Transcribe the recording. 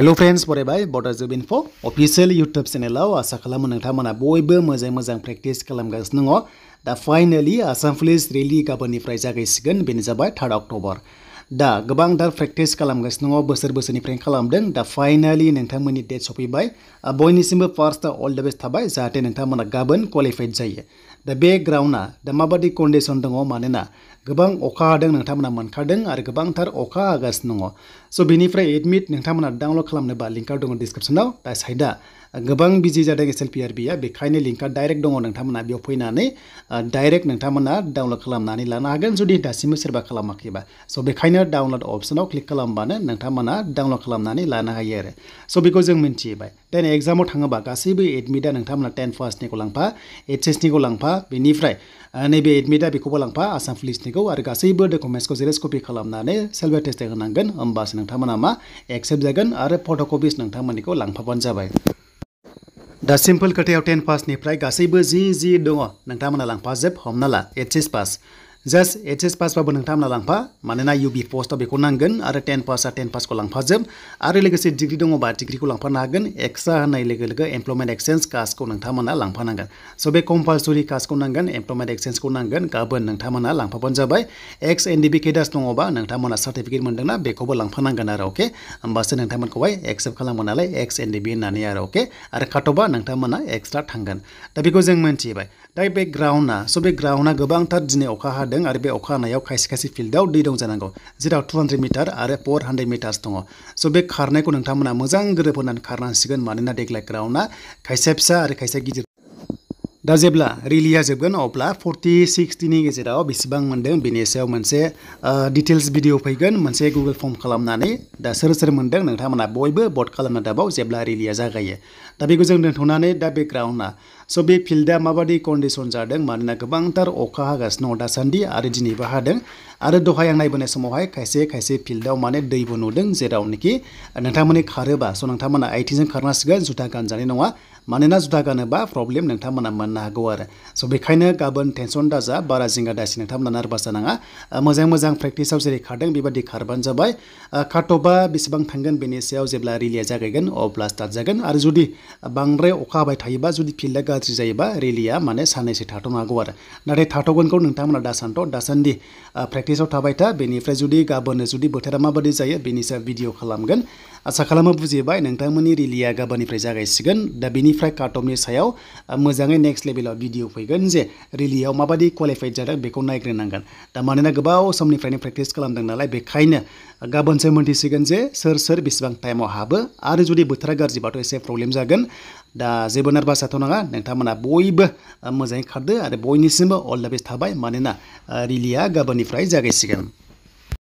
Hello friends बोरे भाई border जब इनफो ऑफिशियल यूट्यूब चैनल आओ आशा कलम नंगठा मना बोई बे मजे मजे प्रैक्टिस कलम का इसनुंगो द फाइनली आसाम पुलिस रैली का बनी फ्राइज़ा के सिगन बिन्जा भाई third October Da gabang dar practice kalam guys nungo besar besar ni prank kalam deng. Da finally nengta muni date shopi bay. A ah, boy ni simba first all the best thabay. Zaten nengta mana gaban qualified jaye. Da background na, da mabadi condition dengo mana na. Gabang oka deng nengta mana mankar deng. Ar gabang thar oka guys So bini admit nengta mana download kalam ne ba in the description now. Da saida. गोबां बिजि जादों S L P R बिया बेखायनो लिंकआ direct दङ नोंथांमोना बेयाव फैनानै direct नोंथांमोना डाउनल'ड खालामनानै लानो हागोन जुदि दासिमबो सोरबा खालामाखैबा स' बेखायनो डाउनल'ड अप्सनाव क्लिक खालामबानो नोंथांमोना डाउनल'ड खालामनानै लानो हायो आरो स' बेखौ जों मिन्थिबाय देन एक्जामाव थाङोबा गासैबो एडमिटआ नोंथांमोना टेन पासनिखौ लांफा एइच एसनिखौ लांफा बेनिफ्राय नैबे एडमिटआ बेखौबो लांफा आसाम पुलिसनिखौ आरो गासैबो डकुमेन्ट्सखौ जेरेस कपि खालामनानै सेल्फ एटेस्टेड होनांगोन होमबासो नोंथांमोना मा एक्सेप्ट जागोन आरो फट' कपिस नोंथांमोननिखौ लांफाबानो जाबाय दा सिम्पल कटे टेन पास पासनिफ्राय गासैबो जि जि दङ नोंथांमोना लांफाजोब हमना ला HS pass just H S पासबाबो नोंथांमोना लांफा मानोना इउ बि पस्ट बेखौ नांगोन आरो टेन पासआ टेन पासखौ लांफाजोब आरो लोगोसे डिग्रि दङबा डिग्रिखौ लांफानो हागोन एक्सट्रा होननाय लोगो लोगो एमप्लयमेन्ट एक्सचेन्ज कास्टखौ नोंथांमोना लांफानांगोन स' बे कम्पालसरि कास्टखौ नांगोन एमप्लयमेन्ट एक्सचेन्जखौ नांगोन गाबोन नोंथांमोना लांफाबानो जाबाय एक्स एन डि बि केडास दङबा नोंथांमोना सार्टिफिकेट मोन्दोंना बेखौबो लांफानांगोन आरो अके होमबासो नोंथांमोनखौहाय एक्सेप्ट खालामो नालाय एक्स एन डि बि होननानै आरो अके आरो काटअफआ नोंथांमोना एक्सट्रा थांगोन दा बेखौ जों मोन्थिबाय दा बे ग्राउन्डआ स' बे ग्राउन्डआ गोबांथार दिनै अखा हादों हादों आरो बे अखा हानायाव खायसे खायसे फिल्डआव दै दं जानांगौ जेराव टु हान्ड्रेड मिटार आरो फर हान्ड्रेड मिटार्स दङ स' बे खारनायखौ नोंथांमोना मोजां गोरोब होनानै खारनांसिगोन मानोना देग्लाय ग्राउन्डआ खायसे फिसा आरो खायसे गिदिर दा जेब्ला रिलिया जोबगोन अब्ला फर्टि सिक्सटिनि गेजेराव बेसेबां बेनि सायाव मोनसे डिटेल्स भिडिअ फैगोन मोनसे गुगोल फर्म खालामनानै दा सोर सोर मोन्दों नोंथांमोना बयबो भट खालामना दाबाव जेब्ला रिलिया जागायो दा बेखौ जों दोन्थ'नानै दा बे सो बे फिल्डा माबादि कन्डिसन जादों मानोना गोबांथार अखा हागासिनो दा सान्दि आरो दिनैबो हादों आरो दहाय आं नायबोनाय समावहाय खायसे खायसे फिल्डआव माने दैबो नुदों जेरावनोखि नोंथांमोननि खारोबा स' नोंथांमोना आइथिंजों खारनांसिगोन जुथा गानजानाय नङा मानोना जुथा गानोबा प्रब्लेम नोंथांमोना मोननो हागौ आरो स' बेखायनो गाबोन टेनसन दाजा बारा जिंगा दासि नोंथांमोना नार्भास जानाङा मोजां मोजां प्रेक्टिसआव जेरै खारदों बेबादि खारबानो जाबाय काटअफआ बेसेबां थांगोन बेनि सायाव जेब्ला रिलिया जागायगोन अब्ला स्टार्ट जागोन आरो जुदि बांद्राय अखा हाबाय थायोबा जुदि फिल्डआ गाज्रि जायोबा रेलिया माने थाथ' नांगौ आरो नाथाय थाथ'गोनखौ नोंथांमोना दासान्थ' दासान्दि प्रेक्टिसाव थाबाय था बेनिफ्राय जुदि गाबोनो जुदि बोथोरा माबादि जायो बेनि सायाव भिडिअ खालामगोन आसा खालामो बुजिबाय नोंथांमोननि रेलिया गाबोननिफ्राय जागायसिगोन दा बेनिफ्राय काट सायाव मोजाङै नेक्स्ट लेभेलाव भिडिअ फैगोन जे रेलियाव माबादि क्वालिफाइड जादों बेखौ नायग्रोनांगोन दा मानोना गोबाव समनिफ्रायनो प्रेक्टिस खालामदों नालाय बेखायनो गाबोनसो मोन्थिसिगोन जे सोर सोर बेसेबां टाइमाव हाबो आरो जुदि बोथोरा गाज्रिबाथ' एसे प्रब्लेम जागोन दा जेबो नार्भास जाथ' नाङा नोंथांमोना बयबो मोजाङै खारदो आरो बयनिसिमबो अल द बेस्ट थाबाय मानोना रिलिया गाबोननिफ्राय जागायसिगोन